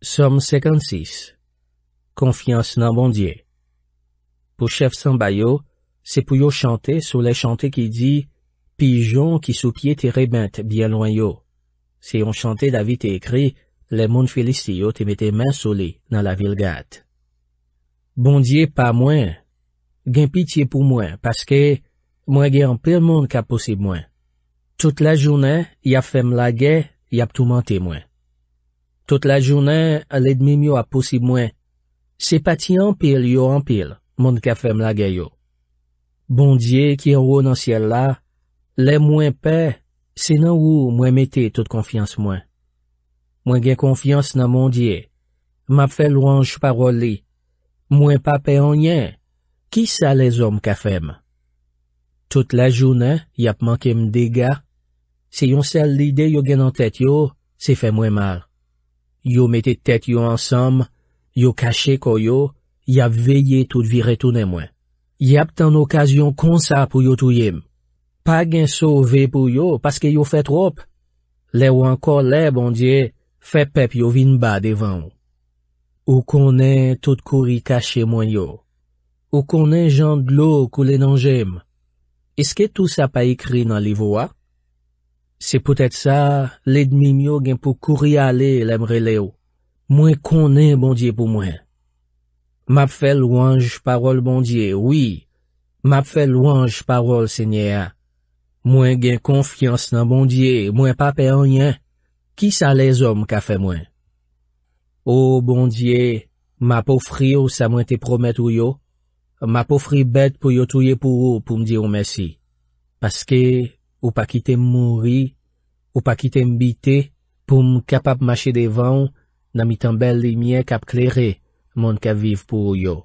Somme 56 Konfians nan bondye Po chef Sanbayo, se pou yo chante sou le chante ki di Pijon ki sou pye te rebente bien loin yo. Se yon chante la vi te ekri, le moun felistiyo te mete men soli nan la vil gate. Bondye pa mwen, gen pitiye pou mwen, paske mwen gen an pel moun ka posi mwen. Tout la jounen, ya fem la ge, ya ptouman te mwen. Tout la jounen, bon le dmim yo ap posi mwen. Se pati anpil yo anpil, moun kafem la gayo. Bondye ki anwou nan siel la, le mwen pe, se nan wou mwen mette tout konfians mwen. Mwen gen konfians nan moun die. Map fe lwange paroli. Mwen pa pe anyen. Ki sa le zom kafem? Tout la jounen, yap manke mdega. Se yon sel lide yo gen an tete yo, se fe mwen mal. Yo mette tet yo ansam, yo kache koyo, y ap veye tout vir etounen mwen. Y ap tan okasyon konsa pou yo touyem. Pa gen so ve pou yo, paske yo fe trop. Le ou ankor le, bondye, fe pep yo vin ba devan ou. Ou konen tout kouri kache mwen yo. Ou konen jan glou kou le nan jem. Eske tout sa pa ekri nan li voa? Se pou tèt sa, lèdmi myo gen pou kouri ale lèmre le ou. Mwen konen, bondye pou mwen. Map fè louange parol, bondye, oui. Map fè louange parol, senye a. Mwen gen konfians nan, bondye, mwen pape an yen. Ki sa lèz om ka fè mwen? Ou, bondye, map ofri ou sa mwen te promet ou yo? Map ofri bet pou yo touye pou ou pou mdi ou mesi. Paske... Ou pa kite m mouri, ou pa kite m bite pou m kapap mache devan nan mi tan bel li mye kap kleri moun ka viv pou yo.